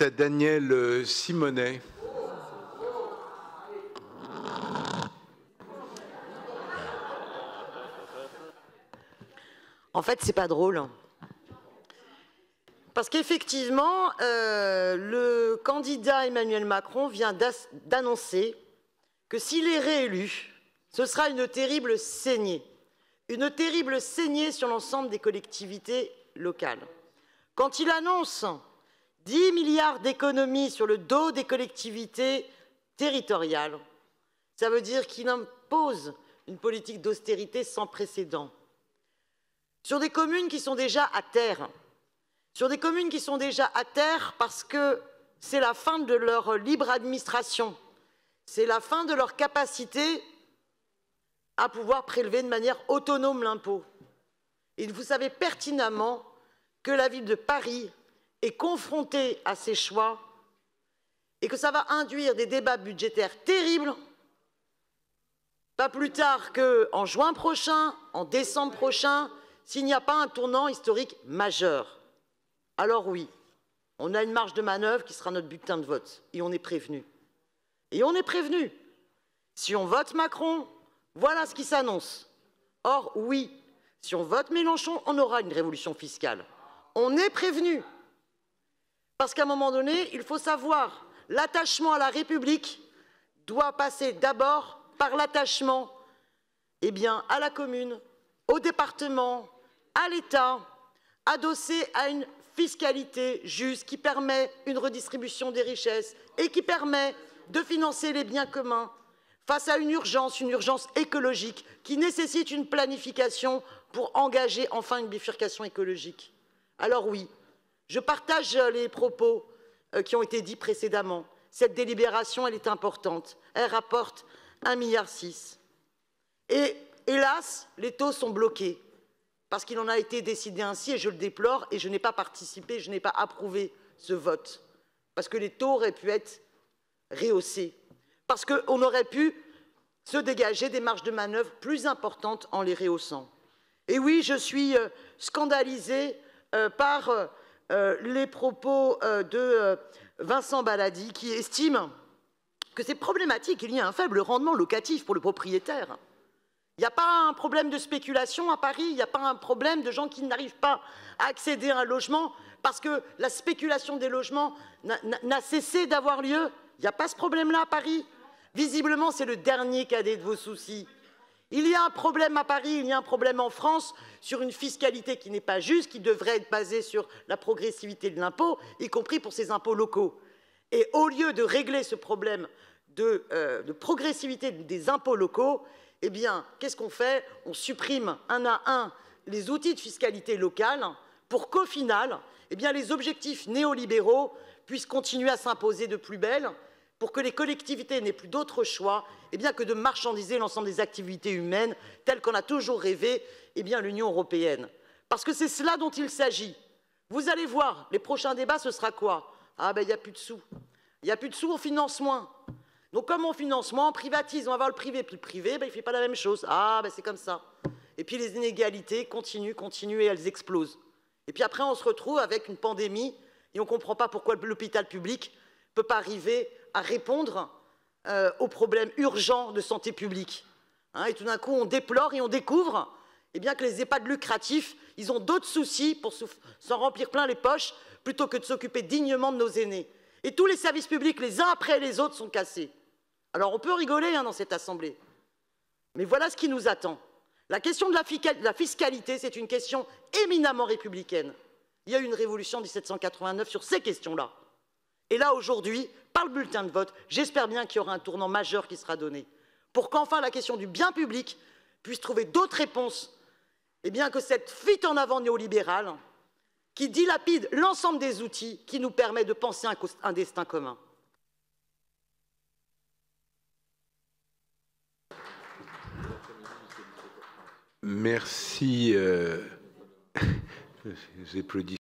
à Daniel euh, Simonet. En fait, c'est pas drôle. Hein. Parce qu'effectivement, euh, le candidat Emmanuel Macron vient d'annoncer que s'il est réélu, ce sera une terrible saignée. Une terrible saignée sur l'ensemble des collectivités locales. Quand il annonce 10 milliards d'économies sur le dos des collectivités territoriales. Ça veut dire qu'il impose une politique d'austérité sans précédent. Sur des communes qui sont déjà à terre. Sur des communes qui sont déjà à terre parce que c'est la fin de leur libre administration. C'est la fin de leur capacité à pouvoir prélever de manière autonome l'impôt. Et vous savez pertinemment que la ville de Paris confronté à ces choix et que ça va induire des débats budgétaires terribles, pas plus tard qu'en juin prochain, en décembre prochain, s'il n'y a pas un tournant historique majeur. Alors oui, on a une marge de manœuvre qui sera notre bulletin de vote, et on est prévenu. Et on est prévenu. Si on vote Macron, voilà ce qui s'annonce. Or oui, si on vote Mélenchon, on aura une révolution fiscale. On est prévenu. Parce qu'à un moment donné, il faut savoir, l'attachement à la République doit passer d'abord par l'attachement eh à la commune, au département, à l'État, adossé à une fiscalité juste qui permet une redistribution des richesses et qui permet de financer les biens communs face à une urgence, une urgence écologique qui nécessite une planification pour engager enfin une bifurcation écologique. Alors oui, je partage euh, les propos euh, qui ont été dits précédemment. Cette délibération, elle est importante. Elle rapporte 1,6 milliard. Et hélas, les taux sont bloqués parce qu'il en a été décidé ainsi et je le déplore et je n'ai pas participé, je n'ai pas approuvé ce vote parce que les taux auraient pu être rehaussés, parce qu'on aurait pu se dégager des marges de manœuvre plus importantes en les rehaussant. Et oui, je suis euh, scandalisée par euh, les propos euh, de euh, Vincent Baladi qui estime que c'est problématique, il y a un faible rendement locatif pour le propriétaire. Il n'y a pas un problème de spéculation à Paris, il n'y a pas un problème de gens qui n'arrivent pas à accéder à un logement parce que la spéculation des logements n'a cessé d'avoir lieu. Il n'y a pas ce problème-là à Paris. Visiblement, c'est le dernier cadet de vos soucis. Il y a un problème à Paris, il y a un problème en France sur une fiscalité qui n'est pas juste, qui devrait être basée sur la progressivité de l'impôt, y compris pour ces impôts locaux. Et au lieu de régler ce problème de, euh, progressivité des impôts locaux, eh bien, qu'est-ce qu'on fait On supprime un à un les outils de fiscalité locale pour qu'au final, eh les objectifs néolibéraux puissent continuer à s'imposer de plus belle pour que les collectivités n'aient plus d'autre choix eh bien, que de marchandiser l'ensemble des activités humaines telles qu'on a toujours rêvé eh bien, l'Union européenne. Parce que c'est cela dont il s'agit. Vous allez voir, les prochains débats, ce sera quoi Ah ben il n'y a plus de sous. Il n'y a plus de sous, on finance moins. Donc comme on finance moins, on privatise, on va avoir le privé. Puis le privé, ben, il ne fait pas la même chose. Ah ben c'est comme ça. Et puis les inégalités continuent, continuent et elles explosent. Et puis après, on se retrouve avec une pandémie et on ne comprend pas pourquoi l'hôpital public ne peut pas arriver à répondre euh, aux problèmes urgents de santé publique. Hein. et tout d'un coup, on déplore et on découvre eh bien, que les EHPAD lucratifs, ils ont d'autres soucis pour s'en remplir plein les poches plutôt que de s'occuper dignement de nos aînés. Et tous les services publics, les uns après les autres, sont cassés. Alors on peut rigoler hein, dans cette Assemblée. Mais voilà ce qui nous attend. La question de la fiscalité, c'est une question éminemment républicaine. Il y a eu une révolution en 1789 sur ces questions-là. Et là, aujourd'hui, par le bulletin de vote, j'espère bien qu'il y aura un tournant majeur qui sera donné pour qu'enfin la question du bien public puisse trouver d'autres réponses, et eh bien que cette fuite en avant néolibérale qui dilapide l'ensemble des outils qui nous permet de penser un, destin commun. Merci. Euh...